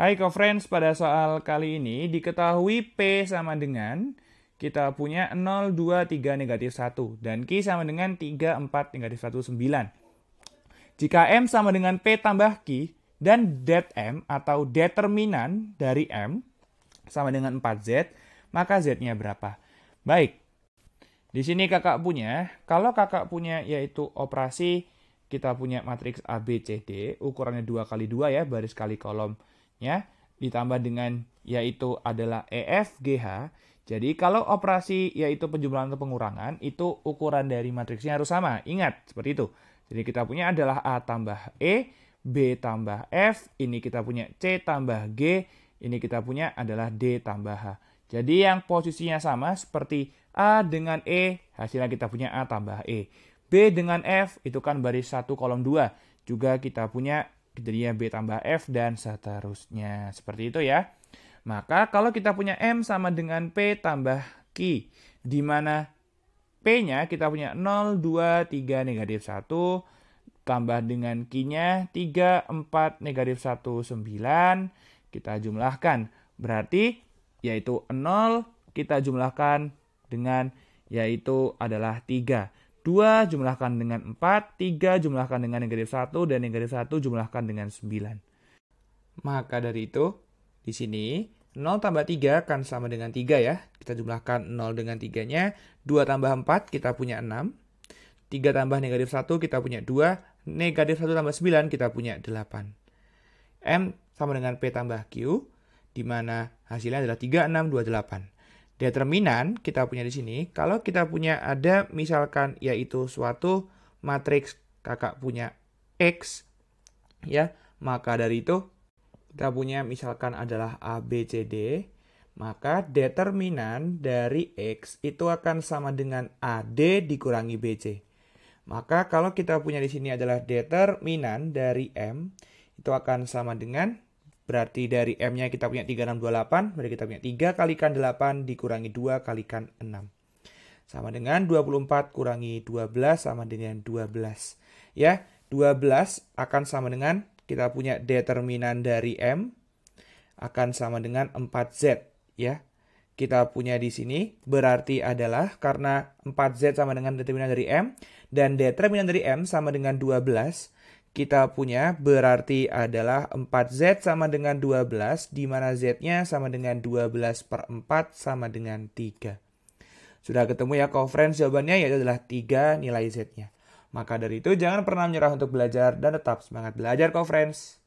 Hai co-friends, pada soal kali ini diketahui P sama dengan kita punya 0, 2, 3, negatif 1. Dan Q sama dengan 3, 4, negatif 1, 9. Jika M sama dengan P tambah Q, dan det M atau determinan dari M sama dengan 4Z, maka Z-nya berapa? Baik, di sini kakak punya, kalau kakak punya yaitu operasi kita punya matriks ABCD ukurannya 2 kali 2 ya, baris kali kolom ya ditambah dengan yaitu adalah EFGH. Jadi kalau operasi yaitu penjumlahan atau pengurangan itu ukuran dari matriksnya harus sama. Ingat seperti itu. Jadi kita punya adalah A tambah E, B tambah F, ini kita punya C tambah G, ini kita punya adalah D tambah H. Jadi yang posisinya sama seperti A dengan E, hasilnya kita punya A tambah E. B dengan F itu kan baris 1 kolom 2, juga kita punya jadinya B tambah F dan seterusnya. Seperti itu ya. Maka kalau kita punya M sama dengan P tambah Q, di mana P-nya kita punya 0, 2, 3, negatif 1, tambah dengan Q-nya 3, 4, negatif 1, 9, kita jumlahkan. Berarti yaitu 0 kita jumlahkan dengan yaitu adalah 3. 2 jumlahkan dengan 4, 3 jumlahkan dengan negatif 1, dan negatif 1 jumlahkan dengan 9. Maka dari itu, di sini 0 tambah 3 kan sama dengan 3 ya. Kita jumlahkan 0 dengan 3-nya. 2 tambah 4 kita punya 6. 3 tambah negatif 1 kita punya 2. Negatif 1 tambah 9 kita punya 8. M sama dengan P tambah Q. Di mana hasilnya adalah 3, 6, 2, 8. Determinan kita punya di sini, kalau kita punya ada misalkan yaitu suatu matriks kakak punya X, ya, maka dari itu kita punya misalkan adalah A, B, C, D, maka determinan dari X itu akan sama dengan AD dikurangi BC. Maka kalau kita punya di sini adalah determinan dari M itu akan sama dengan Berarti dari M-nya kita punya 3628, berarti kita punya 3 kalikan 8 dikurangi 2 kalikan 6. Sama dengan 24 kurangi 12 sama dengan 12. Ya, 12 akan sama dengan kita punya determinan dari M akan sama dengan 4Z ya. Kita punya di sini berarti adalah karena 4Z sama dengan determinan dari M dan determinan dari M sama dengan 12 kita punya berarti adalah 4Z sama dengan 12, di mana Z-nya sama dengan 12 per 4 sama dengan 3. Sudah ketemu ya conference jawabannya yaitu adalah 3 nilai Z-nya. Maka dari itu jangan pernah menyerah untuk belajar dan tetap semangat belajar conference.